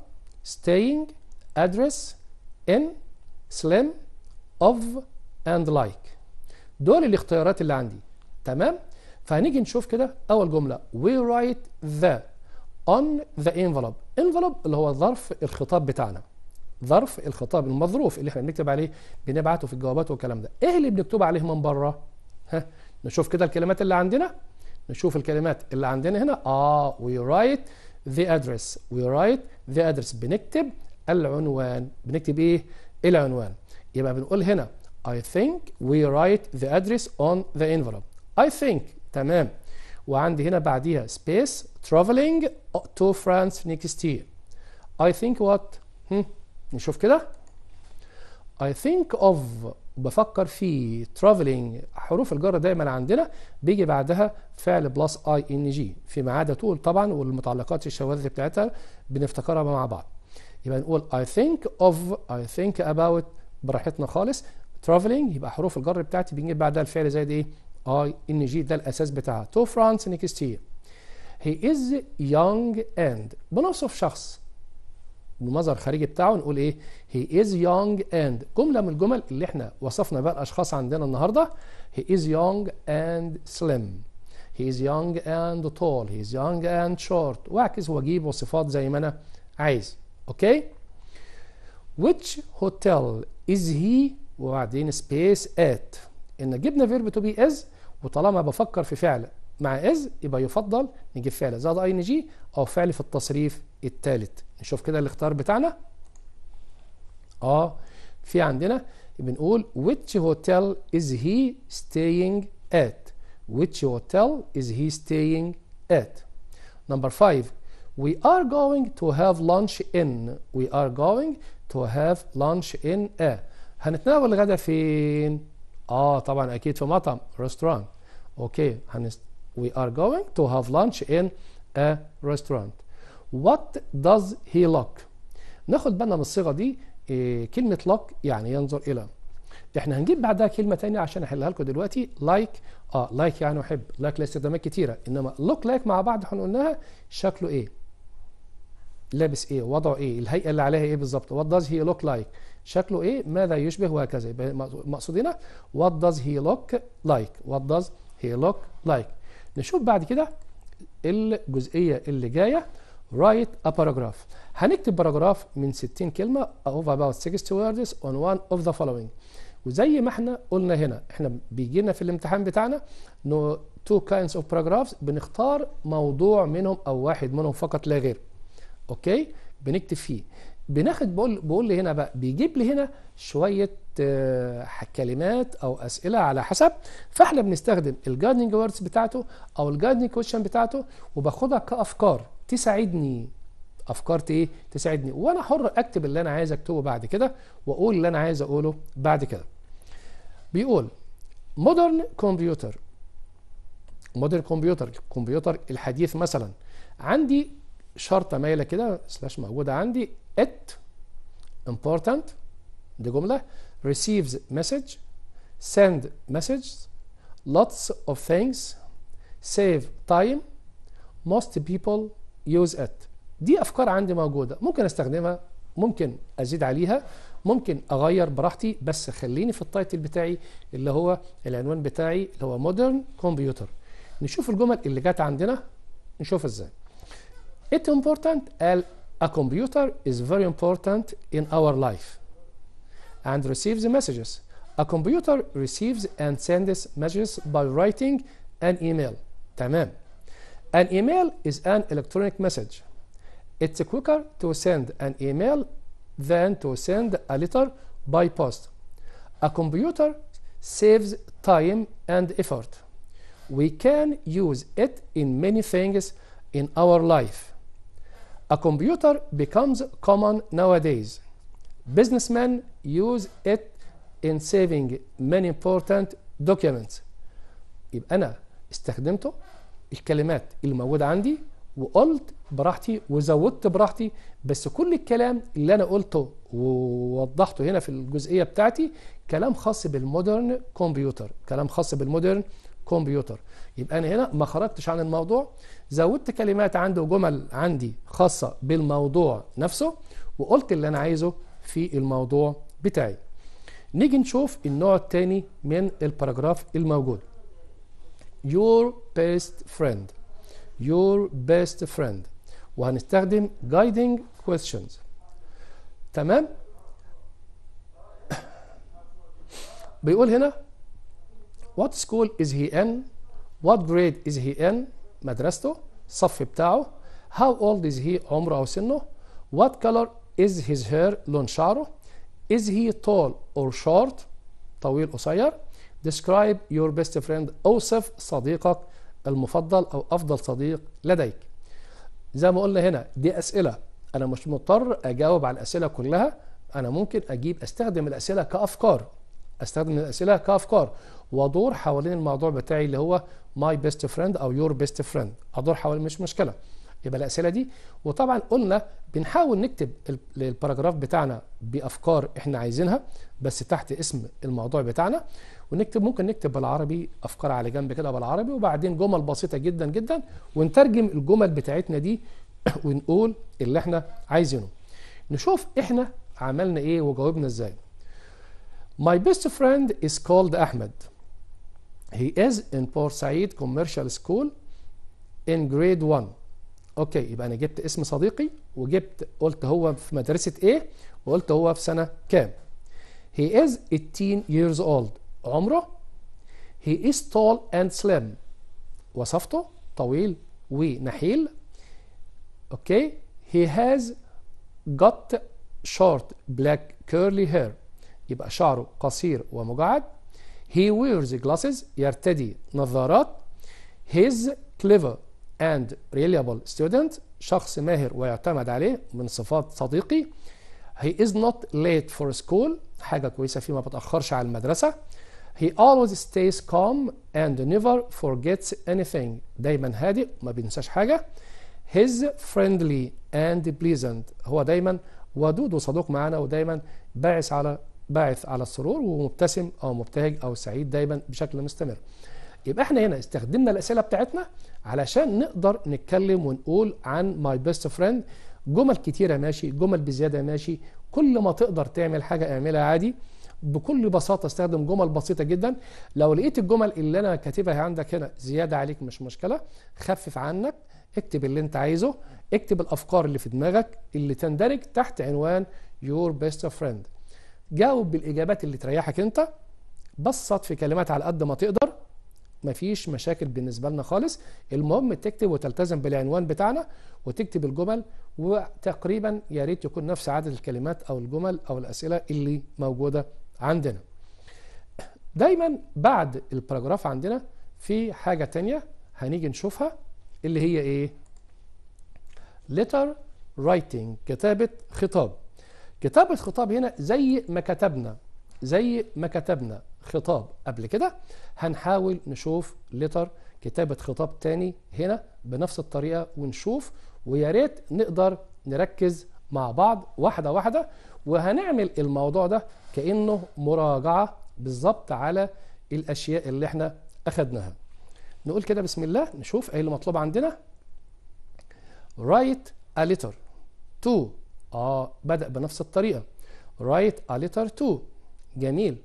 staying address in slim of and like دول الاختيارات اللي عندي تمام فهنيجي نشوف كده اول جمله we write the on the envelope envelope اللي هو ظرف الخطاب بتاعنا ظرف الخطاب المظروف اللي احنا بنكتب عليه بنبعته في الجوابات والكلام ده ايه اللي بنكتب عليه من بره ها نشوف كده الكلمات اللي عندنا نشوف الكلمات اللي عندنا هنا اه we write the address we write ذا ادرس بنكتب العنوان بنكتب ايه العنوان يبقى بنقول هنا I think we write the address on the envelope I think تمام وعندي هنا بعديها space traveling to France next year I think what هم. نشوف كده I think of وبفكر في ترافلينج حروف الجر دايما عندنا بيجي بعدها فعل بلس اي ان جي فيما عدا تقول طبعا والمتعلقات الشواذ بتاعتها بنفتكرها مع بعض يبقى نقول I think of I think about براحتنا خالص traveling يبقى حروف الجر بتاعتي بنجيب بعدها الفعل زائد ايه اي ان جي ده الاساس بتاعها تو فرانس نيكست هي از يونج اند بنوصف شخص المظهر الخارجي بتاعه نقول ايه هي از يونج اند جمله من الجمل اللي احنا وصفنا بقى الاشخاص عندنا النهارده هي از يونج اند سليم هي از يونج اند تول هي از يونج اند شورت واعكس واجيب وصفات زي ما انا عايز اوكي ويتش هوتيل از هي وبعدين سبيس ات ان جبنا فيرب تو بي از وطالما بفكر في فعل مع از يبقى يفضل نجيب فعل زائد اي ان جي او فعل في التصريف الثالث نشوف كده الاختيار بتاعنا اه في عندنا بنقول which hotel is he staying at which hotel is he staying at number five we are going to have lunch in we are going to have lunch in a هنتناول الغدا فين اه طبعا اكيد في مطعم restaurant اوكي okay. we are going to have lunch in a restaurant What does he لوك ناخد بالنا من الصيغه دي إيه، كلمه لوك يعني ينظر الى احنا هنجيب بعدها كلمه تانية عشان احلها لكم دلوقتي لايك like. اه لايك like يعني احب لايك like لها استخدامات كتيره انما لوك لايك مع بعض قلناها شكله ايه لابس ايه وضعه ايه الهيئه اللي عليها ايه بالظبط وات داز هي لوك لايك شكله ايه ماذا يشبه وهكذا يبقى هنا وات داز هي لوك لايك وات داز هي لوك لايك نشوف بعد كده الجزئيه اللي جايه رايت ا paragraph هنكتب باراجراف من 60 كلمه اوف اباوت 60 ووردز on one of the following وزي ما احنا قلنا هنا احنا بيجي لنا في الامتحان بتاعنا نو تو كاينز اوف باراجرافز بنختار موضوع منهم او واحد منهم فقط لا غير اوكي بنكتب فيه بناخد بقول بقول لي هنا بقى بيجيب لي هنا شويه آه كلمات او اسئله على حسب فاحنا بنستخدم الجايدنج ووردز بتاعته او الجايدنج كويشن بتاعته وباخدها كافكار تساعدني افكار ايه تساعدني وانا حر اكتب اللي انا عايز اكتبه بعد كده واقول اللي انا عايز اقوله بعد كده بيقول مودرن كمبيوتر مودرن كمبيوتر الكمبيوتر الحديث مثلا عندي شرطه مايله كده سلاش موجوده عندي ات امبورتنت دي جمله receives message send messages lots of things save time most people يوز ات دي افكار عندي موجوده ممكن استخدمها ممكن ازيد عليها ممكن اغير براحتي بس خليني في التايتل بتاعي اللي هو العنوان بتاعي اللي هو مودرن كمبيوتر نشوف الجمل اللي جت عندنا نشوف ازاي it important قال a computer is very important in our life and receives messages a computer receives and sends messages by writing an email تمام An email is an electronic message. It's quicker to send an email than to send a letter by post. A computer saves time and effort. We can use it in many things in our life. A computer becomes common nowadays. Businessmen use it in saving many important documents. يبقى أنا استخدمته الكلمات اللي موجوده عندي وقلت براحتي وزودت براحتي بس كل الكلام اللي انا قلته ووضحته هنا في الجزئيه بتاعتي كلام خاص بالمودرن كمبيوتر كلام خاص بالمودرن كمبيوتر يبقى انا هنا ما خرجتش عن الموضوع زودت كلمات عندي وجمل عندي خاصه بالموضوع نفسه وقلت اللي انا عايزه في الموضوع بتاعي نيجي نشوف النوع الثاني من الباراجراف الموجود your best friend your best friend وهنستخدم guiding questions تمام بيقول هنا what school is he in what grade is he in مدرسته صف بتاعه how old is he عمره او سنه what color is his hair لون شعره is he tall or short طويل قصير describe your best friend اوصف صديقك المفضل او افضل صديق لديك زي ما قلنا هنا دي اسئله انا مش مضطر اجاوب على الاسئله كلها انا ممكن اجيب استخدم الاسئله كافكار استخدم الاسئله كافكار وادور حوالين الموضوع بتاعي اللي هو ماي بيست friend او يور بيست friend ادور حوالين مش مشكله يبقى الاسئله دي وطبعا قلنا بنحاول نكتب الباراجراف بتاعنا بافكار احنا عايزينها بس تحت اسم الموضوع بتاعنا ونكتب ممكن نكتب بالعربي افكار على جنب كده بالعربي وبعدين جمل بسيطه جدا جدا ونترجم الجمل بتاعتنا دي ونقول اللي احنا عايزينه نشوف احنا عملنا ايه وجاوبنا ازاي My best friend is called Ahmed. He is in Port Said Commercial School in grade 1. اوكي يبقى انا جبت اسم صديقي وجبت قلت هو في مدرسه ايه وقلت هو في سنه كام he is 18 years old عمره he is tall and slim وصفته طويل ونحيل اوكي he has got short black curly hair يبقى شعره قصير ومجعد he wears glasses يرتدي نظارات هيز clever and reliable student شخص ماهر ويعتمد عليه من صفات صديقي he is not late for school حاجة كويسة فيه ما بتأخرش على المدرسة he always stays calm and never forgets anything دايما هادئ ما بينساش حاجة his friendly and pleasant هو دايما ودود وصدوق معانا ودايما باعث على باعث على السرور ومبتسم أو مبتهج أو سعيد دايما بشكل مستمر يبقى احنا هنا استخدمنا الاسئله بتاعتنا علشان نقدر نتكلم ونقول عن ماي بيست فريند جمل كتيره ماشي جمل بزياده ماشي كل ما تقدر تعمل حاجه اعملها عادي بكل بساطه استخدم جمل بسيطه جدا لو لقيت الجمل اللي انا كاتبها عندك هنا زياده عليك مش مشكله خفف عنك اكتب اللي انت عايزه اكتب الافكار اللي في دماغك اللي تندرج تحت عنوان يور بيست فريند جاوب بالاجابات اللي تريحك انت بسط في كلمات على قد ما تقدر مفيش مشاكل بالنسبه لنا خالص المهم تكتب وتلتزم بالعنوان بتاعنا وتكتب الجمل وتقريبا يا ريت يكون نفس عدد الكلمات او الجمل او الاسئله اللي موجوده عندنا دايما بعد الباراجراف عندنا في حاجه تانية هنيجي نشوفها اللي هي ايه letter writing كتابه خطاب كتابه خطاب هنا زي ما كتبنا زي ما كتبنا خطاب قبل كده هنحاول نشوف لتر كتابة خطاب تاني هنا بنفس الطريقة ونشوف ويا ريت نقدر نركز مع بعض واحدة واحدة وهنعمل الموضوع ده كأنه مراجعة بالظبط على الأشياء اللي احنا أخدناها نقول كده بسم الله نشوف ايه اللي مطلوب عندنا write a letter to اه بدأ بنفس الطريقة write a letter to جميل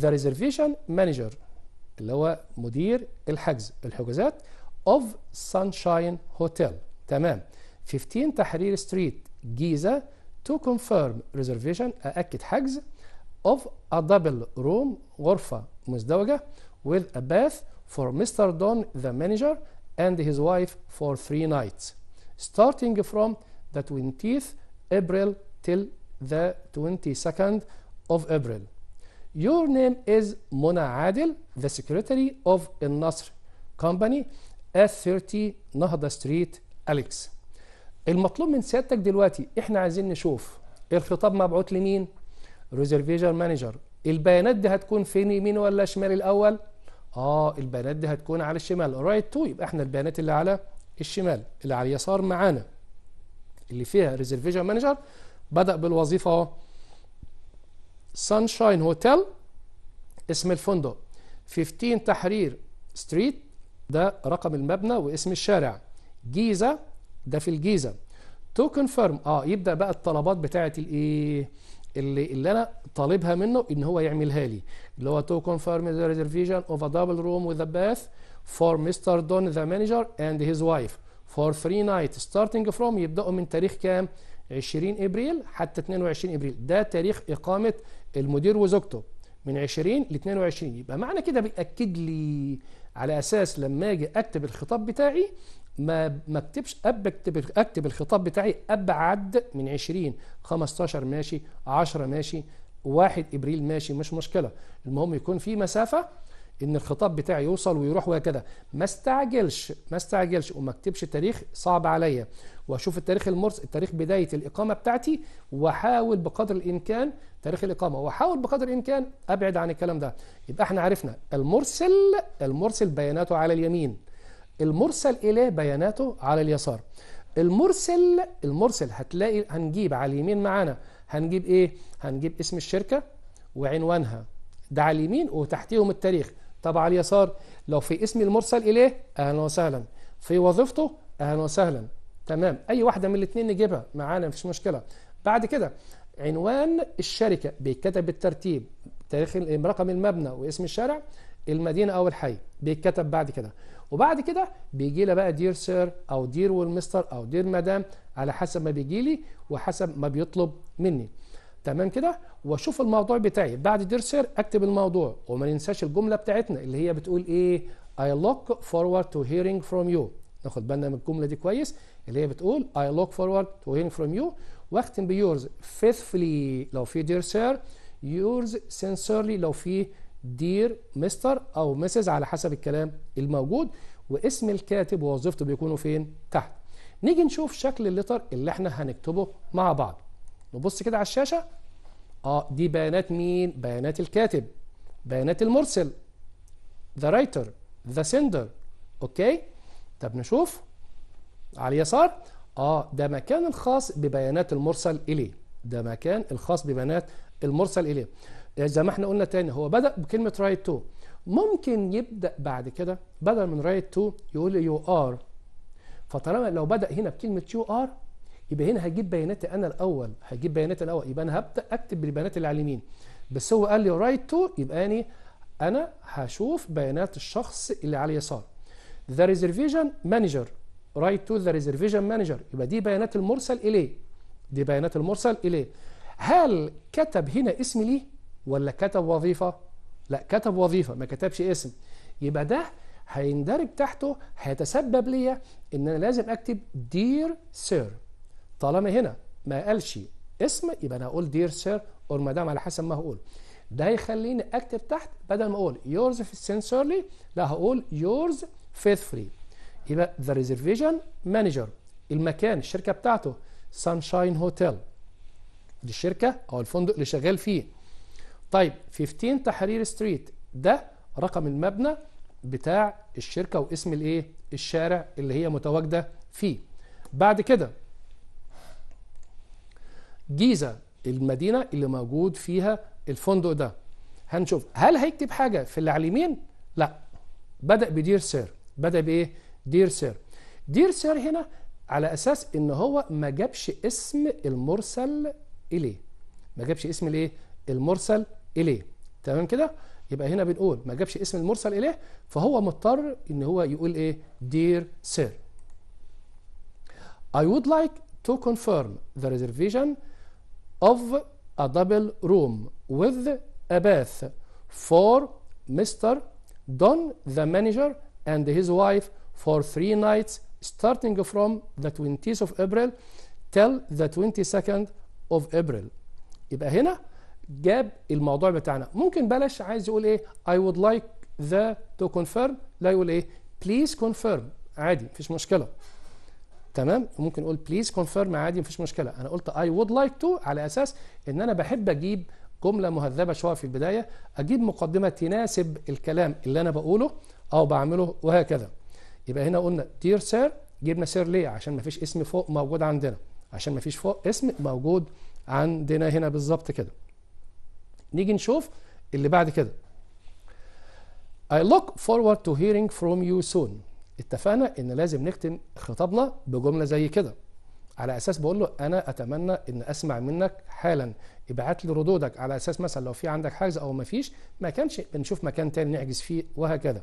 the reservation manager اللي هو مدير الحجز الحجوزات of Sunshine Hotel تمام 15 تحرير ستريت جيزة to confirm reservation أأكد حجز of a double room غرفة مزدوجة with a bath for Mr. Don the manager and his wife for three nights starting from the 20th April till the 22nd of April Your name is Mona Adil, the secretary of Al Nasr Company at 30 نهضة ستريت أليكس. المطلوب من سيادتك دلوقتي احنا عايزين نشوف الخطاب مبعوت لمين؟ ريزرفيشن مانجر. البيانات دي هتكون فين يمين ولا شمال الأول؟ اه البيانات دي هتكون على الشمال رايت تو يبقى احنا البيانات اللي على الشمال اللي على اليسار معانا اللي فيها ريزرفيشن مانجر بدأ بالوظيفة اهو سانشاين هوتيل اسم الفندق 15 تحرير ستريت ده رقم المبنى واسم الشارع جيزة ده في الجيزة تو كونفيرم اه يبدأ بقى الطلبات بتاعة الايه اللي اللي انا طالبها منه ان هو يعملها لي اللي هو تو كونفيرم ذا ريزرفيشن اوف ا دبل روم وذ باث فور مستر دون ذا مانجر اند هيز وايف فور ثري نايت ستارتنج فروم يبداوا من تاريخ كام 20 ابريل حتى 22 ابريل ده تاريخ اقامه المدير وزوجته من 20 ل 22 يبقى معنى كده بياكد لي على اساس لما اجي اكتب الخطاب بتاعي ما ما اكتبش اكتب اكتب الخطاب بتاعي ابعد من 20 15 ماشي 10 ماشي 1 ابريل ماشي مش مشكله المهم يكون في مسافه ان الخطاب بتاعي يوصل ويروح وهكذا ما استعجلش ما استعجلش وما اكتبش تاريخ صعب عليا واشوف التاريخ المرس التاريخ بدايه الاقامه بتاعتي واحاول بقدر الامكان تاريخ الاقامه واحاول بقدر الامكان ابعد عن الكلام ده يبقى احنا عرفنا المرسل المرسل بياناته على اليمين المرسل اليه بياناته على اليسار المرسل المرسل هتلاقي هنجيب على اليمين معانا هنجيب ايه هنجيب اسم الشركه وعنوانها ده على اليمين وتحتيهم التاريخ طب على اليسار لو في اسم المرسل إليه أهلا وسهلا في وظيفته أهلا وسهلا تمام أي واحدة من الاثنين نجيبها معانا مفيش مشكلة بعد كده عنوان الشركة بيتكتب بالترتيب تاريخ رقم المبنى واسم الشارع المدينة أو الحي بيتكتب بعد كده وبعد كده بيجي لي بقى دير سير أو دير والمستر أو دير مدام على حسب ما بيجي لي وحسب ما بيطلب مني تمام كده واشوف الموضوع بتاعي بعد درسير اكتب الموضوع وما ننساش الجمله بتاعتنا اللي هي بتقول ايه I look forward to hearing from you ناخد بالنا من الجمله دي كويس اللي هي بتقول I look forward to hearing from you واختم بيورز faithfully لو في dear sir yours sincerely لو في dear مستر او مسز على حسب الكلام الموجود واسم الكاتب ووظيفته بيكونوا فين تحت نيجي نشوف شكل الليتر اللي احنا هنكتبه مع بعض نبص كده على الشاشة اه دي بيانات مين بيانات الكاتب بيانات المرسل the writer the sender اوكي طب نشوف على اليسار اه ده مكان الخاص ببيانات المرسل اليه ده مكان الخاص ببيانات المرسل اليه آه، زي ما احنا قلنا تاني هو بدا بكلمه رايت تو ممكن يبدا بعد كده بدل من رايت تو يقول يو ار فطالما لو بدا هنا بكلمه يو ار يبقى هنا هجيب بياناتي انا الاول هجيب بياناتي الاول يبقى انا هبدا اكتب بالبيانات اللي على اليمين بس هو قال لي رايت تو يبقى اني انا هشوف بيانات الشخص اللي على اليسار ذا ريزرفيشن مانجر رايت تو ذا ريزرفيشن مانجر يبقى دي بيانات المرسل اليه دي بيانات المرسل اليه هل كتب هنا اسم ليه ولا كتب وظيفه لا كتب وظيفه ما كتبش اسم يبقى ده هيندرج تحته هيتسبب ليا ان انا لازم اكتب دير سير طالما هنا ما قالش اسم يبقى انا هقول دير سير اور مدام على حسب ما هقول ده هيخليني اكتب تحت بدل ما اقول يورز سنسورلي لا هقول يورز faithfully يبقى ذا ريزرفيشن مانجر المكان الشركه بتاعته سانشاين هوتيل دي الشركه او الفندق اللي شغال فيه طيب 15 تحرير ستريت ده رقم المبنى بتاع الشركه واسم الايه الشارع اللي هي متواجده فيه بعد كده جيزه المدينه اللي موجود فيها الفندق ده هنشوف هل هيكتب حاجه في اللي على اليمين لا بدا بدير سير بدا بايه دير سير دير سير هنا على اساس ان هو ما جابش اسم المرسل اليه ما جابش اسم الايه المرسل اليه تمام كده يبقى هنا بنقول ما جابش اسم المرسل اليه فهو مضطر ان هو يقول ايه دير سير I would like to confirm the reservation of a double room with a bath for Mr. Don, the manager, and his wife for three nights starting from the 20th of April till the 22nd of April يبقى هنا جاب الموضوع بتاعنا ممكن بلاش عايز يقول ايه I would like the to confirm لا يقول ايه please confirm عادي مفيش مشكلة تمام ممكن اقول بليز كونفيرم عادي مفيش مشكله انا قلت اي وود لايك تو على اساس ان انا بحب اجيب جمله مهذبه شويه في البدايه اجيب مقدمه تناسب الكلام اللي انا بقوله او بعمله وهكذا يبقى هنا قلنا دير سير جبنا سير ليه عشان مفيش اسم فوق موجود عندنا عشان مفيش فوق اسم موجود عندنا هنا بالظبط كده نيجي نشوف اللي بعد كده I look forward to hearing from you soon اتفقنا ان لازم نختم خطابنا بجمله زي كده على اساس بقول له انا اتمنى ان اسمع منك حالا ابعت لي ردودك على اساس مثلا لو في عندك حجز او ما فيش ما كانش بنشوف مكان تاني نحجز فيه وهكذا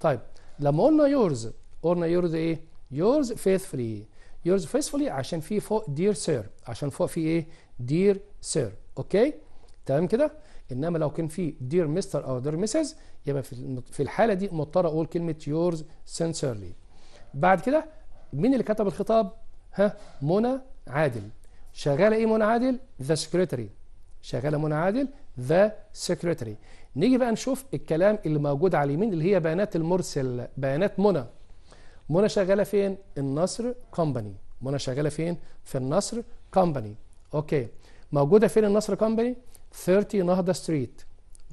طيب لما قلنا يورز قلنا يورز ايه يورز فيثفلي يورز فيثفلي عشان في فوق دير سير عشان فوق في ايه دير سير اوكي تمام كده انما لو كان في دير مستر او دير مسز يبقى في الحاله دي مضطر اقول كلمه يورز سنسرلي بعد كده مين اللي كتب الخطاب ها منى عادل شغاله ايه منى عادل ذا سكرتري شغاله منى عادل ذا سكرتري نيجي بقى نشوف الكلام اللي موجود على اليمين اللي هي بيانات المرسل بيانات منى منى شغاله فين النصر كومباني منى شغاله فين في النصر كومباني اوكي موجوده فين النصر كومباني 30 نهضه ستريت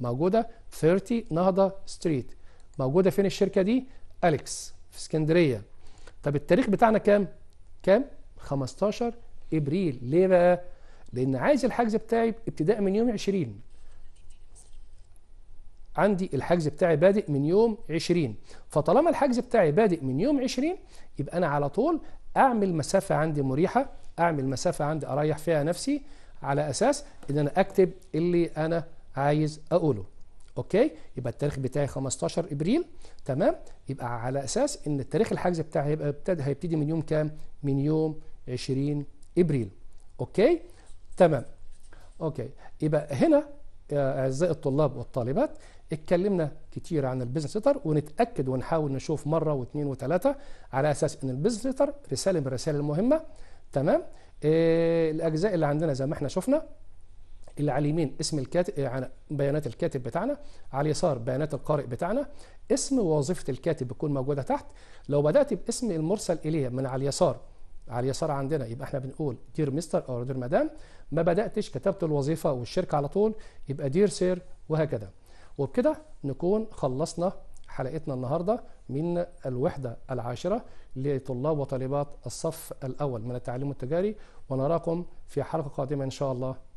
موجوده 30 نهضه ستريت موجوده فين الشركه دي اليكس في اسكندريه طب التاريخ بتاعنا كام كام 15 ابريل ليه بقى لان عايز الحجز بتاعي ابتداء من يوم 20 عندي الحجز بتاعي بادئ من يوم 20 فطالما الحجز بتاعي بادئ من يوم 20 يبقى انا على طول اعمل مسافه عندي مريحه اعمل مسافه عندي اريح فيها نفسي على اساس ان انا اكتب اللي انا عايز اقوله اوكي يبقى التاريخ بتاعي 15 ابريل تمام يبقى على اساس ان التاريخ الحجز بتاعي هيبقى ابتدى هيبتدي من يوم كام من يوم 20 ابريل اوكي تمام اوكي يبقى هنا آه، اعزائي الطلاب والطالبات اتكلمنا كتير عن البيزنس ليتر ونتاكد ونحاول نشوف مره واثنين وثلاثه على اساس ان البيزنس ليتر رساله من الرسائل المهمه تمام إيه الاجزاء اللي عندنا زي ما احنا شفنا اللي على اليمين اسم الكاتب يعني بيانات الكاتب بتاعنا على اليسار بيانات القارئ بتاعنا اسم وظيفه الكاتب بتكون موجوده تحت لو بدات باسم المرسل اليه من على اليسار على اليسار عندنا يبقى احنا بنقول دير مستر او دير مدام ما بداتش كتبت الوظيفه والشركه على طول يبقى دير سير وهكذا وبكده نكون خلصنا حلقتنا النهارده من الوحده العاشره لطلاب وطالبات الصف الاول من التعليم التجاري ونراكم في حلقه قادمه ان شاء الله